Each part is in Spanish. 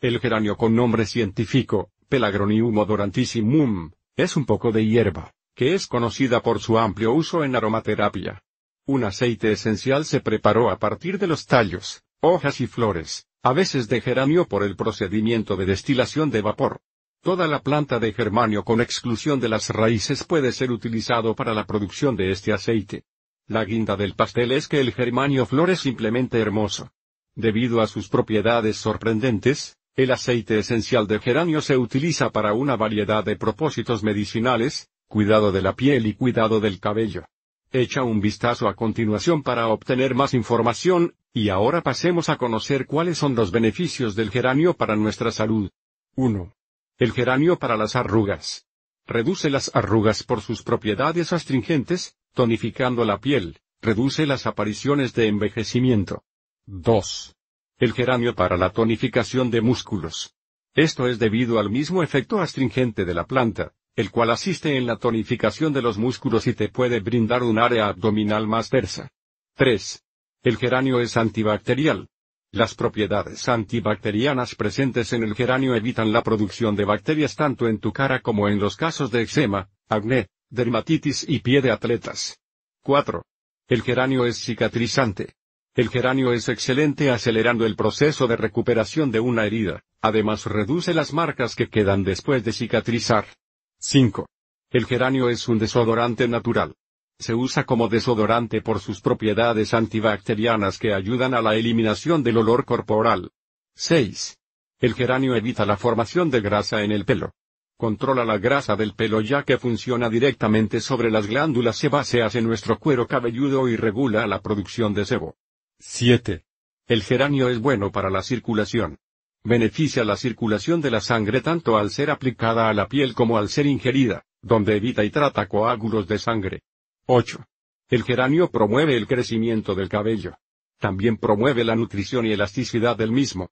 El geranio con nombre científico, Pelagronium odorantissimum, es un poco de hierba, que es conocida por su amplio uso en aromaterapia. Un aceite esencial se preparó a partir de los tallos, hojas y flores, a veces de geranio por el procedimiento de destilación de vapor. Toda la planta de germanio con exclusión de las raíces puede ser utilizado para la producción de este aceite. La guinda del pastel es que el germanio flor es simplemente hermoso. Debido a sus propiedades sorprendentes, el aceite esencial de geranio se utiliza para una variedad de propósitos medicinales, cuidado de la piel y cuidado del cabello. Echa un vistazo a continuación para obtener más información, y ahora pasemos a conocer cuáles son los beneficios del geranio para nuestra salud. 1. El geranio para las arrugas. Reduce las arrugas por sus propiedades astringentes, tonificando la piel, reduce las apariciones de envejecimiento. 2 el geranio para la tonificación de músculos. Esto es debido al mismo efecto astringente de la planta, el cual asiste en la tonificación de los músculos y te puede brindar un área abdominal más tersa. 3. El geranio es antibacterial. Las propiedades antibacterianas presentes en el geranio evitan la producción de bacterias tanto en tu cara como en los casos de eczema, acné, dermatitis y pie de atletas. 4. El geranio es cicatrizante. El geranio es excelente acelerando el proceso de recuperación de una herida, además reduce las marcas que quedan después de cicatrizar. 5. El geranio es un desodorante natural. Se usa como desodorante por sus propiedades antibacterianas que ayudan a la eliminación del olor corporal. 6. El geranio evita la formación de grasa en el pelo. Controla la grasa del pelo ya que funciona directamente sobre las glándulas sebáceas en nuestro cuero cabelludo y regula la producción de sebo. 7. El geranio es bueno para la circulación. Beneficia la circulación de la sangre tanto al ser aplicada a la piel como al ser ingerida, donde evita y trata coágulos de sangre. 8. El geranio promueve el crecimiento del cabello. También promueve la nutrición y elasticidad del mismo.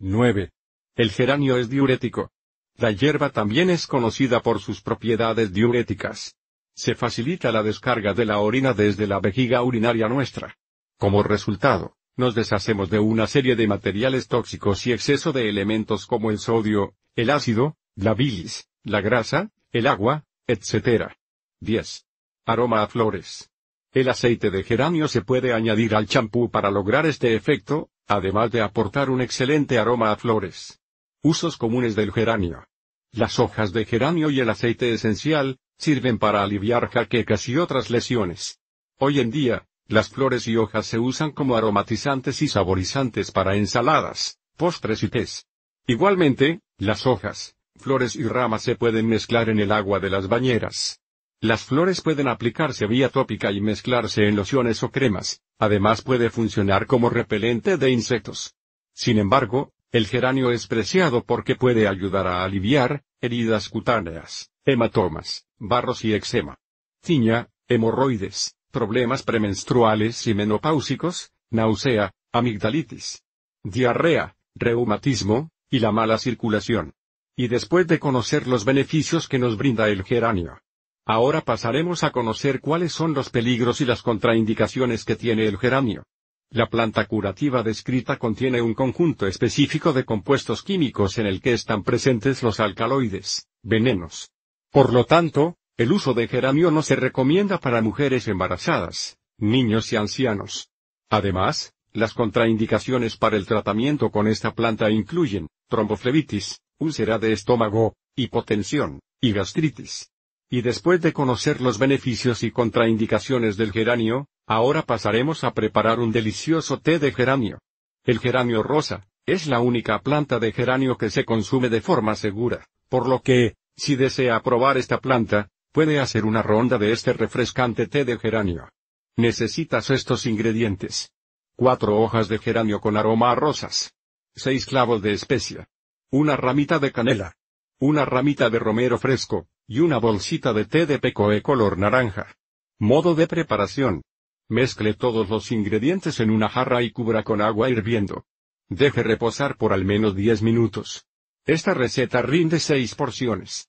9. El geranio es diurético. La hierba también es conocida por sus propiedades diuréticas. Se facilita la descarga de la orina desde la vejiga urinaria nuestra. Como resultado, nos deshacemos de una serie de materiales tóxicos y exceso de elementos como el sodio, el ácido, la bilis, la grasa, el agua, etc. 10. Aroma a flores. El aceite de geranio se puede añadir al champú para lograr este efecto, además de aportar un excelente aroma a flores. Usos comunes del geranio. Las hojas de geranio y el aceite esencial, sirven para aliviar jaquecas y otras lesiones. Hoy en día, las flores y hojas se usan como aromatizantes y saborizantes para ensaladas, postres y tés. Igualmente, las hojas, flores y ramas se pueden mezclar en el agua de las bañeras. Las flores pueden aplicarse vía tópica y mezclarse en lociones o cremas, además puede funcionar como repelente de insectos. Sin embargo, el geranio es preciado porque puede ayudar a aliviar, heridas cutáneas, hematomas, barros y eczema. Tiña, hemorroides, problemas premenstruales y menopáusicos, náusea, amigdalitis, diarrea, reumatismo, y la mala circulación. Y después de conocer los beneficios que nos brinda el geranio. Ahora pasaremos a conocer cuáles son los peligros y las contraindicaciones que tiene el geranio. La planta curativa descrita contiene un conjunto específico de compuestos químicos en el que están presentes los alcaloides, venenos. Por lo tanto, el uso de geranio no se recomienda para mujeres embarazadas, niños y ancianos. Además, las contraindicaciones para el tratamiento con esta planta incluyen tromboflebitis, úlcera de estómago, hipotensión y gastritis. Y después de conocer los beneficios y contraindicaciones del geranio, ahora pasaremos a preparar un delicioso té de geranio. El geranio rosa, es la única planta de geranio que se consume de forma segura, por lo que, si desea probar esta planta, puede hacer una ronda de este refrescante té de geranio. Necesitas estos ingredientes. Cuatro hojas de geranio con aroma a rosas. 6 clavos de especia. Una ramita de canela. Una ramita de romero fresco, y una bolsita de té de pecoe color naranja. Modo de preparación. Mezcle todos los ingredientes en una jarra y cubra con agua hirviendo. Deje reposar por al menos diez minutos. Esta receta rinde seis porciones.